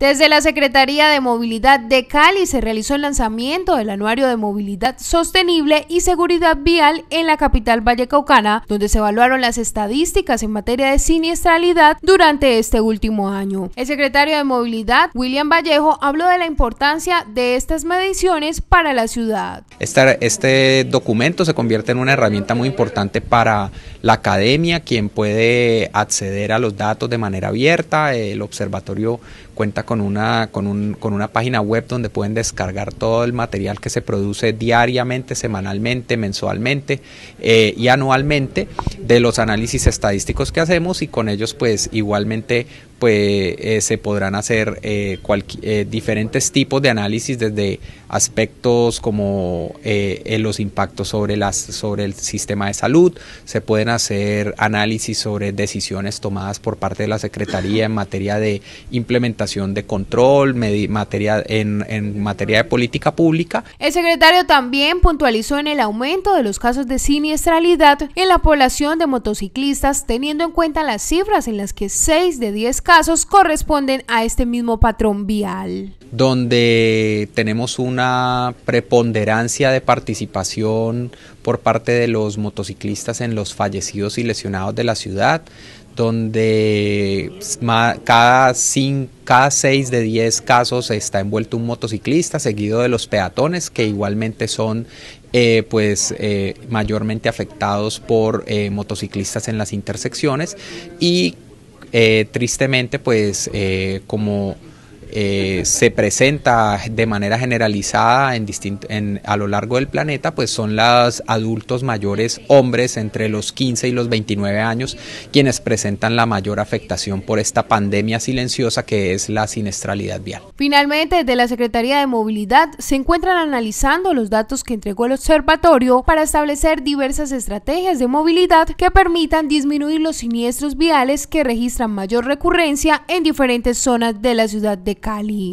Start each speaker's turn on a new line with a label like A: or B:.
A: Desde la Secretaría de Movilidad de Cali se realizó el lanzamiento del Anuario de Movilidad Sostenible y Seguridad Vial en la capital vallecaucana, donde se evaluaron las estadísticas en materia de siniestralidad durante este último año. El secretario de Movilidad, William Vallejo, habló de la importancia de estas mediciones para la ciudad.
B: Este, documento se convierte en una herramienta muy importante para la academia, quien puede acceder a los datos de manera abierta, el observatorio cuenta con una, con, un, con una página web donde pueden descargar todo el material que se produce diariamente, semanalmente, mensualmente eh, y anualmente de los análisis estadísticos que hacemos y con ellos pues igualmente pues eh, se podrán hacer eh, eh, diferentes tipos de análisis desde aspectos como los impactos sobre, las, sobre el sistema de salud, se pueden hacer análisis sobre decisiones tomadas por parte de la Secretaría en materia de implementación de control, materia, en materia de política pública. El secretario
A: también puntualizó en el aumento de los casos de siniestralidad en la población de Motociclistas teniendo en cuenta las cifras en las que 6 de 10 casos corresponden a este mismo patrón vial.
B: Donde tenemos una preponderancia de participación por parte de los motociclistas en los fallecidos y lesionados de la ciudad, donde pues, cada, cinco, 6 de 10 casos está envuelto un motociclista, seguido de los peatones, que igualmente son eh, pues eh, mayormente afectados por eh, motociclistas en las intersecciones y tristemente pues como eh, se presenta de manera generalizada a lo largo del planeta, pues son los adultos mayores hombres entre los 15 y los 29 años quienes presentan la mayor afectación por esta pandemia silenciosa que es la siniestralidad vial.
A: Finalmente, desde la Secretaría de Movilidad se encuentran analizando los datos que entregó el observatorio para establecer diversas estrategias de movilidad que permitan disminuir los siniestros viales que registran mayor recurrencia en diferentes zonas de la ciudad de Kali.